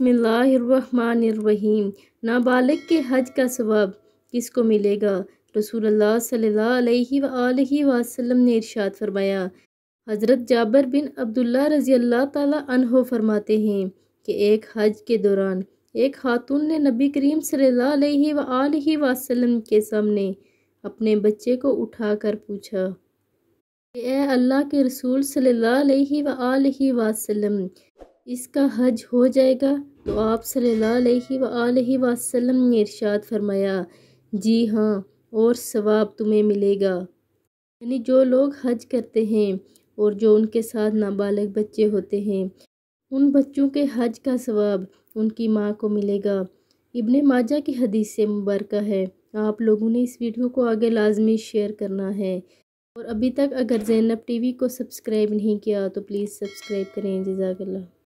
बसमिल्लाम नाबालिग के हज का सवाब किसको मिलेगा रसूल सल्लल्लाहु अलैहि ने इरशाद फरमाया हज़रत जाबर बिन अब्दुल्ला रज़ी अल्लाह तहो फरमाते हैं कि एक हज के दौरान एक खातून ने नबी करीम सल्लल्लाहु अलैहि के सामने अपने बच्चे को उठा कर पूछा कि अल्लाह के रसूल सल्ला वसलम इसका हज हो जाएगा तो आप सल्लल्लाहु वसल्लम ने इरशाद फरमाया जी हाँ और सवाब तुम्हें मिलेगा यानी जो लोग हज करते हैं और जो उनके साथ नाबालग बच्चे होते हैं उन बच्चों के हज का सवाब उनकी माँ को मिलेगा इबन माजा की हदीस से मुबारक है आप लोगों ने इस वीडियो को आगे लाजमी शेयर करना है और अभी तक अगर जैनब टीवी को सब्सक्राइब नहीं किया तो प्लीज़ सब्सक्राइब करें जजाकल्ला